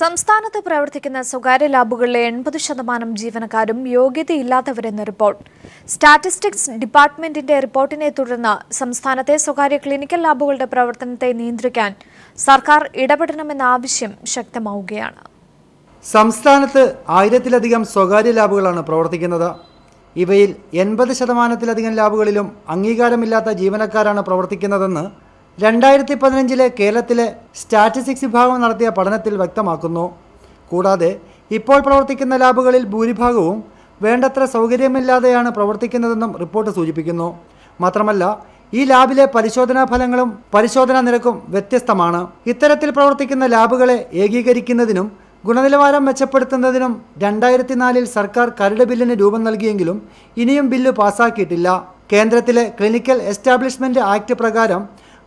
സംസ്ഥാനത്ത് പ്രവർത്തിക്കുന്ന സ്വകാര്യ ലാബുകളിലെ എൺപത് ശതമാനം ജീവനക്കാരും യോഗ്യതയില്ലാത്തവരെന്ന് റിപ്പോർട്ട് സ്റ്റാറ്റിസ്റ്റിക്സ് ഡിപ്പാർട്ട്മെന്റിന്റെ റിപ്പോർട്ടിനെ തുടർന്ന് സംസ്ഥാനത്തെ സ്വകാര്യ ക്ലിനിക്കൽ ലാബുകളുടെ പ്രവർത്തനത്തെ നിയന്ത്രിക്കാൻ സർക്കാർ ഇടപെടണമെന്ന ആവശ്യം ശക്തമാവുകയാണ് സംസ്ഥാനത്ത് ആയിരത്തിലധികം സ്വകാര്യ ലാബുകളാണ് പ്രവർത്തിക്കുന്നത് ഇവയിൽ എൺപത് ശതമാനത്തിലധികം ലാബുകളിലും അംഗീകാരമില്ലാത്ത ജീവനക്കാരാണ് പ്രവർത്തിക്കുന്നതെന്ന് രണ്ടായിരത്തി പതിനഞ്ചിലെ കേരളത്തിലെ സ്റ്റാറ്റിസ്റ്റിക്സ് വിഭാഗം നടത്തിയ പഠനത്തിൽ വ്യക്തമാക്കുന്നു കൂടാതെ ഇപ്പോൾ പ്രവർത്തിക്കുന്ന ലാബുകളിൽ ഭൂരിഭാഗവും വേണ്ടത്ര സൗകര്യമില്ലാതെയാണ് പ്രവർത്തിക്കുന്നതെന്നും റിപ്പോർട്ട് സൂചിപ്പിക്കുന്നു മാത്രമല്ല ഈ ലാബിലെ പരിശോധനാ ഫലങ്ങളും പരിശോധനാ നിരക്കും വ്യത്യസ്തമാണ് ഇത്തരത്തിൽ പ്രവർത്തിക്കുന്ന ലാബുകളെ ഏകീകരിക്കുന്നതിനും ഗുണനിലവാരം മെച്ചപ്പെടുത്തുന്നതിനും രണ്ടായിരത്തി നാലിൽ സർക്കാർ കരട് ബില്ലിന് രൂപം നൽകിയെങ്കിലും ഇനിയും ബില്ല് പാസാക്കിയിട്ടില്ല കേന്ദ്രത്തിലെ ക്ലിനിക്കൽ എസ്റ്റാബ്ലിഷ്മെൻറ്റ് ആക്ട് പ്രകാരം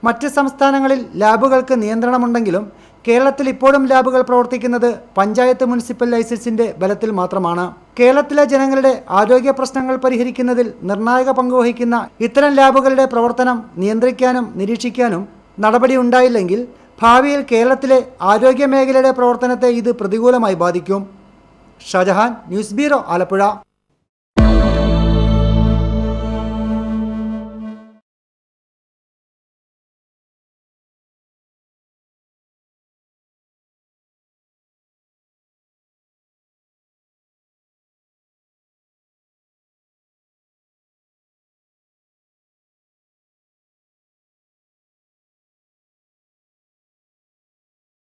മറ്റ് സംസ്ഥാനങ്ങളിൽ ലാബുകൾക്ക് നിയന്ത്രണമുണ്ടെങ്കിലും കേരളത്തിൽ ഇപ്പോഴും ലാബുകൾ പ്രവർത്തിക്കുന്നത് പഞ്ചായത്ത് മുനിസിപ്പൽ ലൈസൻസിന്റെ ബലത്തിൽ മാത്രമാണ് കേരളത്തിലെ ജനങ്ങളുടെ ആരോഗ്യ പ്രശ്നങ്ങൾ പരിഹരിക്കുന്നതിൽ നിർണായക പങ്കുവഹിക്കുന്ന ഇത്തരം ലാബുകളുടെ പ്രവർത്തനം നിയന്ത്രിക്കാനും നിരീക്ഷിക്കാനും നടപടി ഉണ്ടായില്ലെങ്കിൽ ഭാവിയിൽ കേരളത്തിലെ ആരോഗ്യ മേഖലയുടെ പ്രവർത്തനത്തെ ഇത് പ്രതികൂലമായി ബാധിക്കും ഷാജഹാൻ ന്യൂസ് ബ്യൂറോ ആലപ്പുഴ